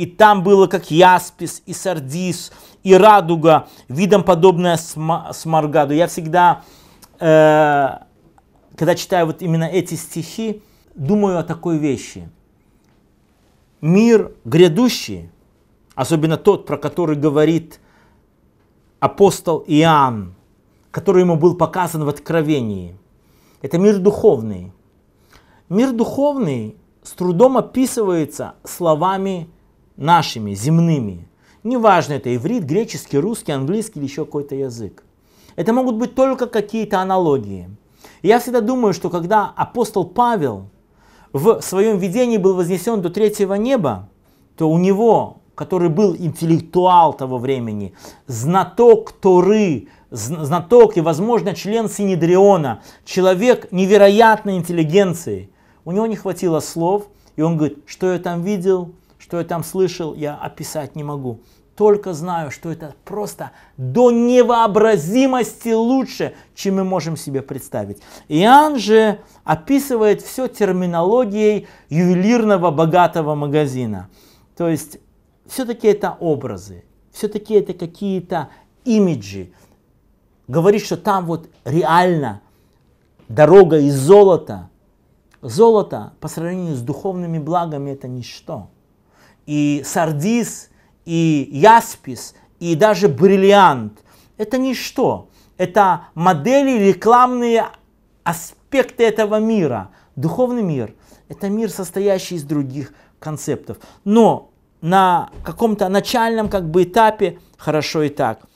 и там было как яспис, и сардис, и радуга, видом подобная смаргаду. Я всегда, э, когда читаю вот именно эти стихи, думаю о такой вещи. Мир грядущий, особенно тот, про который говорит апостол Иоанн, который ему был показан в Откровении, это мир духовный. Мир духовный с трудом описывается словами нашими, земными. Неважно, это иврит, греческий, русский, английский или еще какой-то язык. Это могут быть только какие-то аналогии. я всегда думаю, что когда апостол Павел в своем видении был вознесен до третьего неба, то у него, который был интеллектуал того времени, знаток Торы, знаток и, возможно, член Синедриона, человек невероятной интеллигенции, у него не хватило слов, и он говорит, что я там видел, что я там слышал, я описать не могу. Только знаю, что это просто до невообразимости лучше, чем мы можем себе представить. Иоанн же описывает все терминологией ювелирного богатого магазина. То есть все-таки это образы, все-таки это какие-то имиджи. Говорит, что там вот реально дорога из золота. Золото по сравнению с духовными благами это ничто и сардис, и яспис, и даже бриллиант. Это ничто. Это модели, рекламные аспекты этого мира. Духовный мир – это мир, состоящий из других концептов. Но на каком-то начальном как бы этапе хорошо и так.